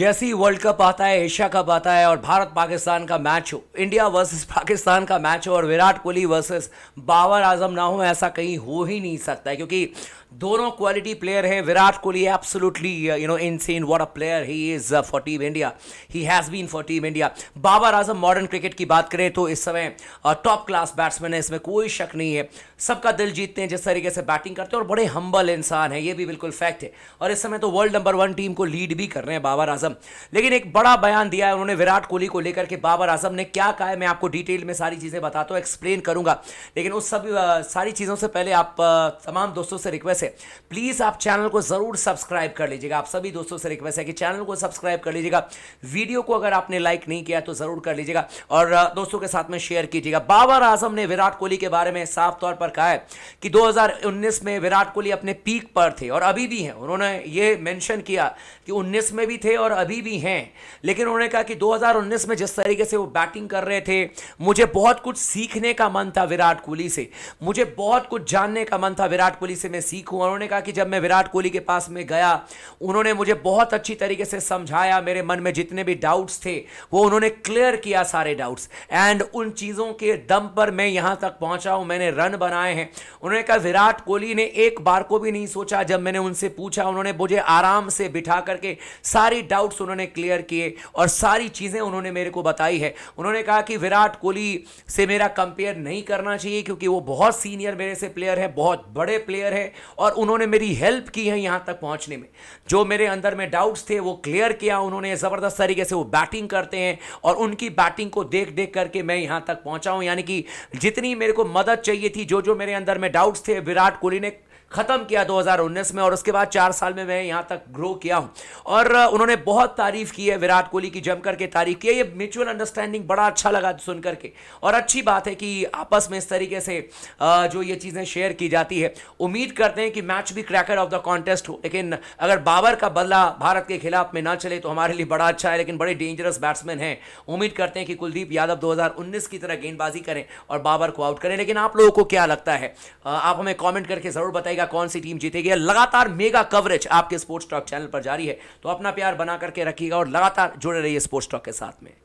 जैसे ही world cup आता है एशिया कप आता है और भारत पाकिस्तान का मैच हो इंडिया वर्सेस पाकिस्तान का मैच हो और विराट कोहली वर्सेस बाबर आजम ना हो ऐसा कहीं हो ही नहीं सकता है क्योंकि दोनों क्वालिटी प्लेयर हैं Virat Kohli absolutely you know seen what a player he is for team India he has been for team India Babar Azam modern cricket की बात करें तो इस समय टॉप क्लास बैट्समैन है इसमें कोई शक नहीं है सबका दिल जीतते हैं जिस तरीके से बैटिंग करते हैं और बड़े हम्बल इंसान है ये भी बिल्कुल फैक्ट है और इस समय तो वर्ल्ड नंबर वन टीम को लीड भी कर रहे हैं बाबर आजम लेकिन एक बड़ा बयान दिया है उन्होंने विराट कोहली को लेकर के बाबर आजम ने क्या कहा है मैं आपको डिटेल में सारी चीज़ें बताता हूँ एक्सप्लेन करूंगा लेकिन उस सब uh, सारी चीज़ों से पहले आप uh, तमाम दोस्तों से रिक्वेस्ट से प्लीज़ आप चैनल को ज़रूर सब्सक्राइब कर लीजिएगा आप सभी दोस्तों से रिक्वेस्ट है कि चैनल को सब्सक्राइब कर लीजिएगा वीडियो को अगर आपने लाइक नहीं किया तो ज़रूर कर लीजिएगा और दोस्तों के साथ में शेयर कीजिएगा बाबर आजम ने विराट कोहली के बारे में साफ तौर पर कहा है कि दो में विराट कोहली अपने पीक पर थे और अभी भी हैं उन्होंने ये मैंशन किया कि उन्नीस में भी थे और अभी भी हैं लेकिन उन्होंने कहा कि दो में जिस तरीके से वो बैटिंग कर रहे थे मुझे बहुत कुछ सीखने का मन था विराट कोहली से मुझे बहुत कुछ जानने का मन था विराट कोहली से मैं सीख हूँ उन्होंने कहा कि जब मैं विराट कोहली के पास में गया उन्होंने मुझे बहुत अच्छी तरीके से समझाया मेरे मन में जितने भी डाउट्स थे वो उन्होंने क्लियर किया सारे डाउट्स एंड उन चीज़ों के दम पर मैं यहाँ तक पहुँचा हूँ मैंने रन बनाए हैं उन्होंने कहा विराट कोहली ने एक बार को भी नहीं सोचा जब मैंने उनसे पूछा उन्होंने मुझे आराम से बिठा करके सारी डाउट्स उन्होंने क्लियर किए और सारी चीज़ें उन्होंने मेरे को बताई है उन्होंने कहा कि विराट कोहली से मेरा कंपेयर नहीं करना चाहिए क्योंकि वो बहुत सीनियर मेरे से प्लेयर है बहुत बड़े प्लेयर है और उन्होंने मेरी हेल्प की है यहाँ तक पहुँचने में जो मेरे अंदर में डाउट्स थे वो क्लियर किया उन्होंने ज़बरदस्त तरीके से वो बैटिंग करते हैं और उनकी बैटिंग को देख देख करके मैं यहाँ तक पहुँचा हूँ यानी कि जितनी मेरे को मदद चाहिए थी जो जो मेरे अंदर में डाउट्स थे विराट कोहली ने ख़त्म किया 2019 में और उसके बाद चार साल में मैं यहाँ तक ग्रो किया हूँ और उन्होंने बहुत तारीफ़ की है विराट कोहली की जमकर के तारीफ़ की है ये म्यूचुअल अंडरस्टैंडिंग बड़ा अच्छा लगा सुन करके और अच्छी बात है कि आपस में इस तरीके से जो ये चीज़ें शेयर की जाती है उम्मीद करते हैं कि मैच भी क्रैकर ऑफ द कॉन्टेस्ट हो लेकिन अगर बाबर का बदला भारत के खिलाफ में ना चले तो हमारे लिए बड़ा अच्छा है लेकिन बड़े डेंजरस बैट्समैन हैं उम्मीद करते हैं कि कुलदीप यादव 2019 की तरह गेंदबाजी करें और बाबर को आउट करें लेकिन आप लोगों को क्या लगता है आप हमें कॉमेंट करके ज़रूर बताएगा जाएगा कौन सी टीम जीतेगी लगातार मेगा कवरेज आपके स्पोर्ट्स टॉक चैनल पर जारी है तो अपना प्यार बना करके रखिएगा और लगातार जुड़े रहिए स्पोर्ट्स टॉक के साथ में